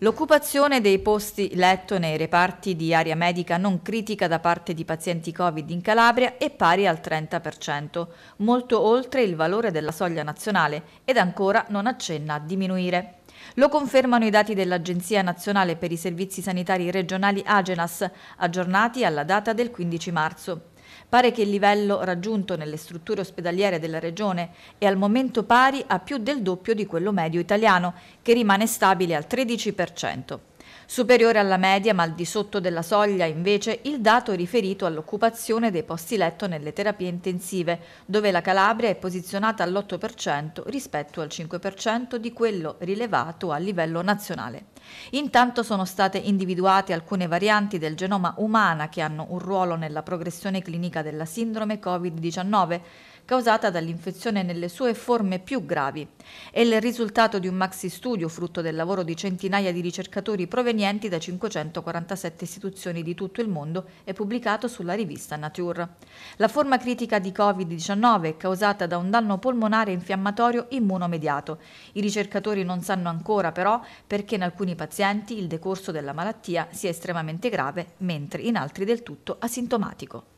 L'occupazione dei posti letto nei reparti di area medica non critica da parte di pazienti Covid in Calabria è pari al 30%, molto oltre il valore della soglia nazionale ed ancora non accenna a diminuire. Lo confermano i dati dell'Agenzia Nazionale per i Servizi Sanitari Regionali Agenas, aggiornati alla data del 15 marzo. Pare che il livello raggiunto nelle strutture ospedaliere della regione è al momento pari a più del doppio di quello medio italiano, che rimane stabile al 13%. Superiore alla media, ma al di sotto della soglia, invece, il dato riferito all'occupazione dei posti letto nelle terapie intensive, dove la Calabria è posizionata all'8% rispetto al 5% di quello rilevato a livello nazionale. Intanto sono state individuate alcune varianti del genoma umana che hanno un ruolo nella progressione clinica della sindrome Covid-19 causata dall'infezione nelle sue forme più gravi. È il risultato di un maxi studio frutto del lavoro di centinaia di ricercatori provenienti da 547 istituzioni di tutto il mondo e pubblicato sulla rivista Nature. La forma critica di Covid-19 è causata da un danno polmonare infiammatorio immunomediato. I ricercatori non sanno ancora però perché in alcuni pazienti il decorso della malattia sia estremamente grave, mentre in altri del tutto asintomatico.